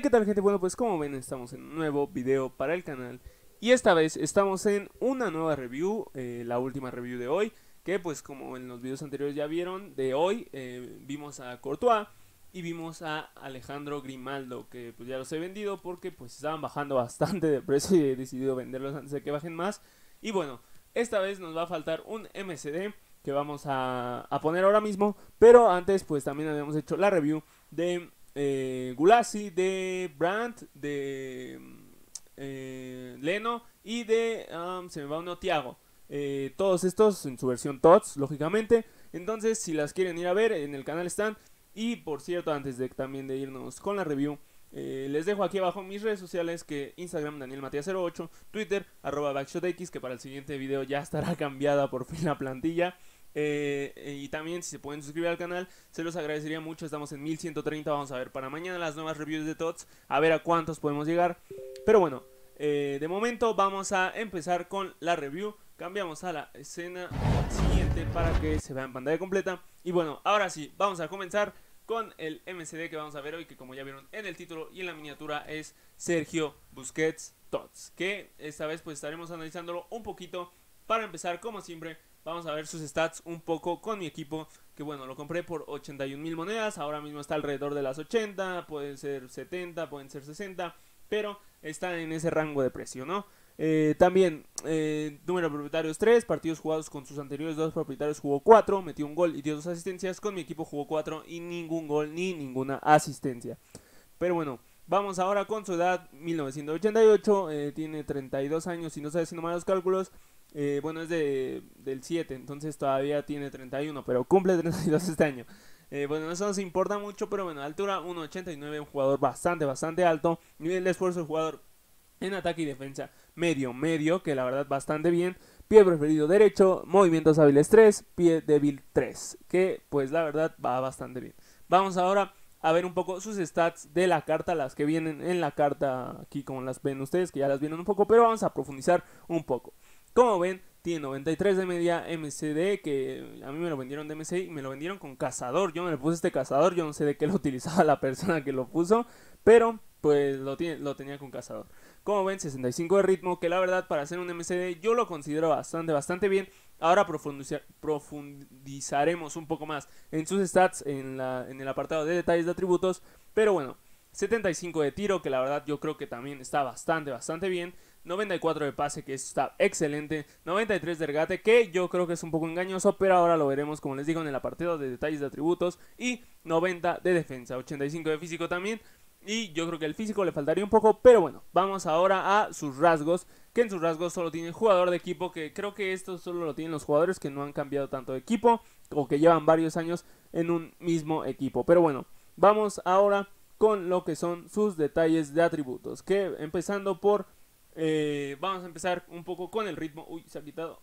¿qué tal gente? Bueno, pues como ven estamos en un nuevo video para el canal Y esta vez estamos en una nueva review, eh, la última review de hoy Que pues como en los videos anteriores ya vieron, de hoy eh, vimos a Courtois Y vimos a Alejandro Grimaldo, que pues ya los he vendido porque pues estaban bajando bastante de precio Y he decidido venderlos antes de que bajen más Y bueno, esta vez nos va a faltar un MCD que vamos a poner ahora mismo Pero antes pues también habíamos hecho la review de eh, Gulasi, de Brandt, de eh, Leno y de, se me va uno, Tiago. Eh, todos estos en su versión TOTS, lógicamente. Entonces, si las quieren ir a ver, en el canal están. Y por cierto, antes de también de irnos con la review, les dejo aquí abajo mis redes sociales que Instagram Daniel Matías 08, Twitter arroba BackshotX que para el siguiente video ya estará cambiada por fin la plantilla. Eh, eh, y también si se pueden suscribir al canal, se los agradecería mucho. Estamos en 1130, vamos a ver para mañana las nuevas reviews de TOTS, a ver a cuántos podemos llegar. Pero bueno, eh, de momento vamos a empezar con la review. Cambiamos a la escena siguiente para que se vea en pantalla completa. Y bueno, ahora sí, vamos a comenzar con el MCD que vamos a ver hoy, que como ya vieron en el título y en la miniatura es Sergio Busquets Tots, que esta vez pues estaremos analizándolo un poquito para empezar como siempre Vamos a ver sus stats un poco con mi equipo. Que bueno, lo compré por 81 mil monedas. Ahora mismo está alrededor de las 80, pueden ser 70, pueden ser 60. Pero está en ese rango de precio, ¿no? Eh, también, eh, número de propietarios 3, partidos jugados con sus anteriores dos propietarios jugó 4, metió un gol y dio dos asistencias. Con mi equipo jugó 4 y ningún gol ni ninguna asistencia. Pero bueno, vamos ahora con su edad, 1988, eh, tiene 32 años y no sabe si no los cálculos. Eh, bueno, es de, del 7, entonces todavía tiene 31, pero cumple 32 este año. Eh, bueno, eso se importa mucho, pero bueno, altura 1.89, un jugador bastante, bastante alto. Nivel de esfuerzo del jugador en ataque y defensa medio, medio, que la verdad bastante bien. Pie preferido derecho, movimientos hábiles 3, pie débil 3, que pues la verdad va bastante bien. Vamos ahora a ver un poco sus stats de la carta, las que vienen en la carta aquí como las ven ustedes, que ya las vienen un poco, pero vamos a profundizar un poco. Como ven, tiene 93 de media MCD, que a mí me lo vendieron de MCD y me lo vendieron con cazador. Yo me le puse este cazador, yo no sé de qué lo utilizaba la persona que lo puso, pero pues lo, tiene, lo tenía con cazador. Como ven, 65 de ritmo, que la verdad para hacer un MCD yo lo considero bastante, bastante bien. Ahora profundizaremos un poco más en sus stats la, en el apartado de detalles de atributos, pero bueno. 75 de tiro, que la verdad yo creo que también está bastante, bastante bien. 94 de pase, que está excelente. 93 de regate, que yo creo que es un poco engañoso, pero ahora lo veremos, como les digo, en el apartado de detalles de atributos. Y 90 de defensa, 85 de físico también. Y yo creo que el físico le faltaría un poco, pero bueno, vamos ahora a sus rasgos, que en sus rasgos solo tiene jugador de equipo, que creo que esto solo lo tienen los jugadores que no han cambiado tanto de equipo o que llevan varios años en un mismo equipo. Pero bueno, vamos ahora con lo que son sus detalles de atributos. Que empezando por... Eh, vamos a empezar un poco con el ritmo. Uy, se ha quitado.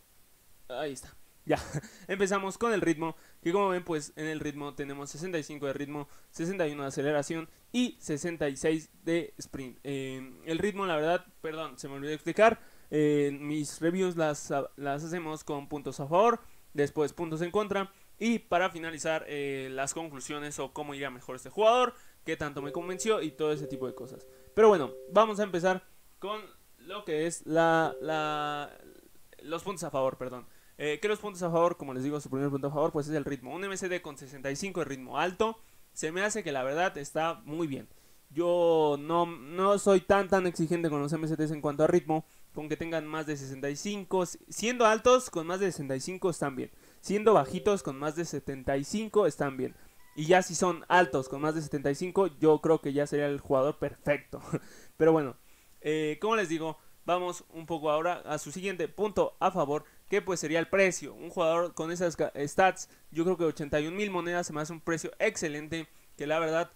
Ahí está. Ya, empezamos con el ritmo, que como ven pues en el ritmo tenemos 65 de ritmo, 61 de aceleración y 66 de sprint. Em, el ritmo la verdad, perdón, se me olvidó explicar, mis reviews las, hacemos con puntos a favor, después puntos en contra y para finalizar eh, las conclusiones o cómo irá mejor este jugador, tanto me convenció y todo ese tipo de cosas. Pero bueno, vamos a empezar con lo que es la, la los puntos a favor, perdón. Eh, que los puntos a favor, como les digo, su primer punto a favor, pues es el ritmo. Un MCD con 65 de ritmo alto, se me hace que la verdad está muy bien. Yo no, no soy tan tan exigente con los MCTs en cuanto a ritmo, con que tengan más de 65, siendo altos con más de 65 están bien, siendo bajitos con más de 75 están bien. Y ya si son altos, con más de 75, yo creo que ya sería el jugador perfecto. Pero bueno, eh, como les digo, vamos un poco ahora a su siguiente punto a favor, que pues sería el precio. Un jugador con esas stats, yo creo que 81 mil monedas se me hace un precio excelente, que la verdad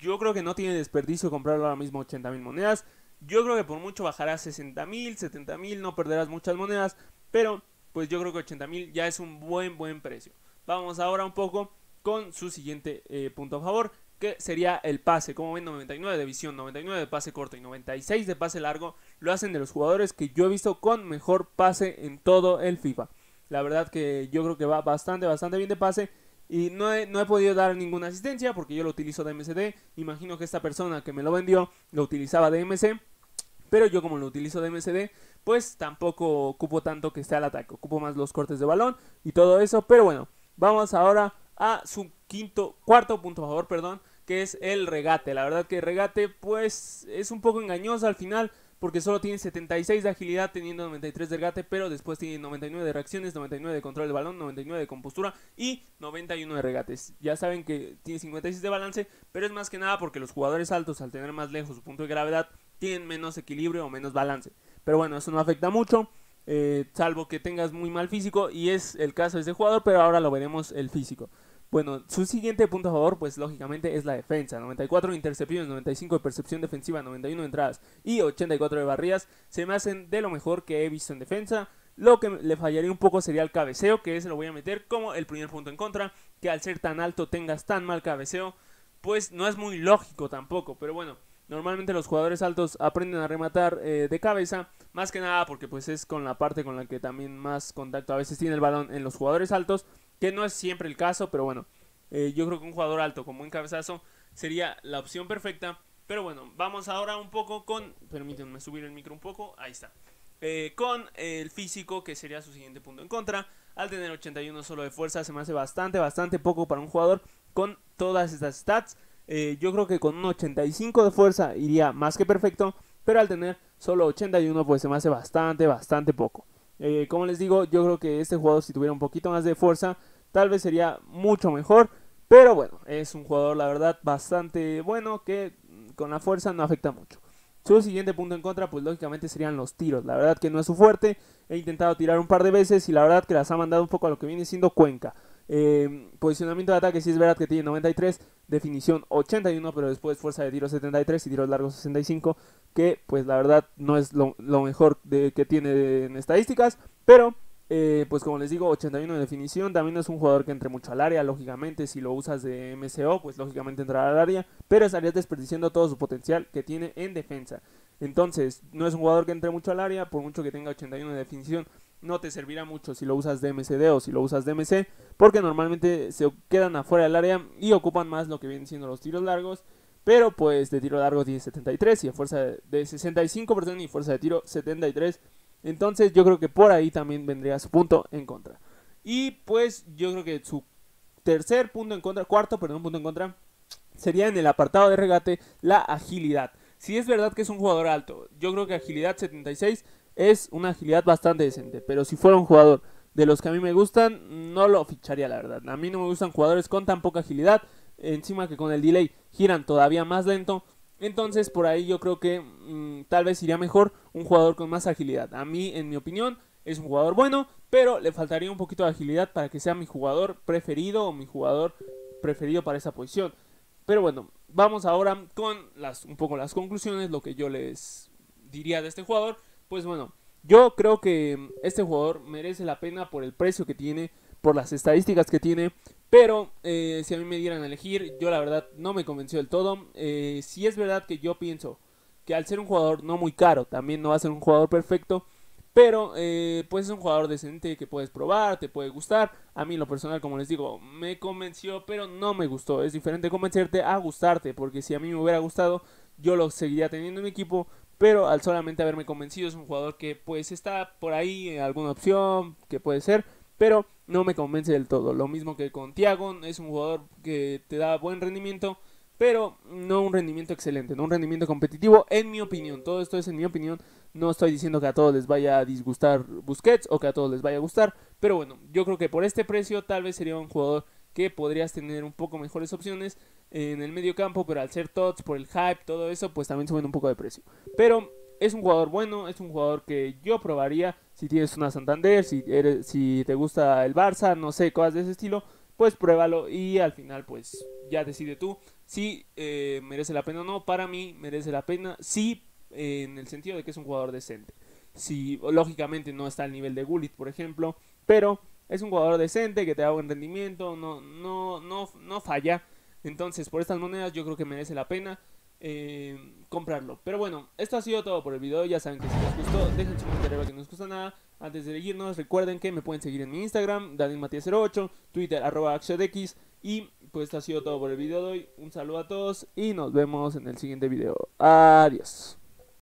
yo creo que no tiene desperdicio comprarlo ahora mismo 80 mil monedas. Yo creo que por mucho bajarás 60 mil, 70 mil, no perderás muchas monedas, pero pues yo creo que 80 mil ya es un buen, buen precio. Vamos ahora un poco con su siguiente eh, punto a favor, que sería el pase. Como ven, 99 de visión, 99 de pase corto y 96 de pase largo lo hacen de los jugadores que yo he visto con mejor pase en todo el FIFA. La verdad que yo creo que va bastante, bastante bien de pase. Y no he, no he podido dar ninguna asistencia porque yo lo utilizo de MCD. Imagino que esta persona que me lo vendió lo utilizaba de MC. Pero yo como lo utilizo de MCD, pues tampoco ocupo tanto que esté al ataque. Ocupo más los cortes de balón y todo eso. Pero bueno, vamos ahora a su quinto, cuarto punto favor, perdón, que es el regate. La verdad que el regate pues es un poco engañoso al final porque solo tiene 76 de agilidad teniendo 93 de regate, pero después tiene 99 de reacciones, 99 de control de balón, 99 de compostura y 91 de regates. Ya saben que tiene 56 de balance, pero es más que nada porque los jugadores altos al tener más lejos su punto de gravedad tienen menos equilibrio o menos balance. Pero bueno, eso no afecta mucho. Eh, salvo que tengas muy mal físico y es el caso de este jugador, pero ahora lo veremos el físico. Bueno, su siguiente punto a favor, pues lógicamente es la defensa. 94 intercepciones, 95 de percepción defensiva, 91 de entradas y 84 de barridas. Se me hacen de lo mejor que he visto en defensa. Lo que le fallaría un poco sería el cabeceo, que ese lo voy a meter como el primer punto en contra. Que al ser tan alto tengas tan mal cabeceo, pues no es muy lógico tampoco. Pero bueno, normalmente los jugadores altos aprenden a rematar eh, de cabeza, más que nada porque pues es con la parte con la que también más contacto a veces tiene el balón en los jugadores altos que no es siempre el caso, pero bueno, eh, yo creo que un jugador alto como un cabezazo sería la opción perfecta. Pero bueno, vamos ahora un poco con, permítanme subir el micro un poco, ahí está. Eh, con el físico, que sería su siguiente punto en contra. Al tener 81 solo de fuerza, se me hace bastante, bastante poco para un jugador con todas estas stats. Eh, yo creo que con un 85 de fuerza iría más que perfecto, pero al tener solo 81 pues se me hace bastante, bastante poco. Eh, como les digo, yo creo que este jugador si tuviera un poquito más de fuerza, tal vez sería mucho mejor. Pero bueno, es un jugador la verdad bastante bueno que con la fuerza no afecta mucho. Su siguiente punto en contra, pues lógicamente serían los tiros. La verdad que no es su fuerte. He intentado tirar un par de veces y la verdad que las ha mandado un poco a lo que viene siendo Cuenca. Em, posicionamiento de ataque, sí es verdad que tiene 93, definición 81, pero después fuerza de tiro 73 y tiros largos 65, que pues la verdad no es lo, mejor que tiene en estadísticas, pero eh, pues como les digo, 81 de definición, también es un jugador que entre mucho al área, lógicamente si lo usas de MCO, pues lógicamente entrará al área, pero estarías desperdiciando todo su potencial que tiene en defensa. Entonces, no es un jugador que entre mucho al área, por mucho que tenga 81 de definición no te servirá mucho si lo usas MCD o si lo usas DMC, porque normalmente se quedan afuera del área y ocupan más lo que vienen siendo los tiros largos. Pero pues de tiro largo tiene 73 y a fuerza de 65% y fuerza de tiro 73. Entonces yo creo que por ahí también vendría su punto en contra. Y pues yo creo que su tercer punto en contra, cuarto, perdón, punto en contra, sería en el apartado de regate la agilidad. Si es verdad que es un jugador alto, yo creo que agilidad 76 es una agilidad bastante decente, pero si fuera un jugador de los que a mí me gustan, no lo ficharía, la verdad. A mí no me gustan jugadores con tan poca agilidad, encima que con el delay giran todavía más lento. Entonces, por ahí yo creo que mm, tal vez iría mejor un jugador con más agilidad. A mí, en mi opinión, es un jugador bueno, pero le faltaría un poquito de agilidad para que sea mi jugador preferido o mi jugador preferido para esa posición. Pero bueno, vamos ahora con las, un poco las conclusiones, lo que yo les diría de este jugador. Pues bueno, yo creo que este jugador merece la pena por el precio que tiene, por las estadísticas que tiene. Pero eh, si a mí me dieran a elegir, yo la verdad no me convenció del todo. Eh, si es verdad que yo pienso que al ser un jugador no muy caro, también no va a ser un jugador perfecto. Pero eh, pues es un jugador decente que puedes probar, te puede gustar. A mí lo personal, como les digo, me convenció, pero no me gustó. Es diferente convencerte a gustarte, porque si a mí me hubiera gustado, yo lo seguiría teniendo en mi equipo pero al solamente haberme convencido es un jugador que pues está por ahí en alguna opción, que puede ser, pero no me convence del todo. Lo mismo que con Tiago, es un jugador que te da buen rendimiento, pero no un rendimiento excelente, no un rendimiento competitivo, en mi opinión. Todo esto es en mi opinión. No estoy diciendo que a todos les vaya a disgustar Busquets o que a todos les vaya a gustar, pero bueno, yo creo que por este precio tal vez sería un jugador que podrías tener un poco mejores opciones en el medio campo, pero al ser tots, por el hype, todo eso, pues también suben un poco de precio. Pero es un jugador bueno, es un jugador que yo probaría si tienes una Santander, si, eres, si te gusta el Barça, no sé, cosas de ese estilo, pues pruébalo y al final pues ya decide tú si eh, merece la pena o no. Para mí merece la pena, sí, en el sentido de que es un jugador decente. Si lógicamente no está al nivel de Gullit, por ejemplo, pero es un jugador decente que te da buen rendimiento, no, no, no, no falla. Entonces, por estas monedas yo creo que merece la pena eh, comprarlo. Pero bueno, esto ha sido todo por el video. Ya saben que si les gustó, dejen su comentario que no les gusta nada. Antes de seguirnos, recuerden que me pueden seguir en mi Instagram, DanielMatías08, Twitter, arroba Y pues esto ha sido todo por el video de hoy. Un saludo a todos y nos vemos en el siguiente video. Adiós.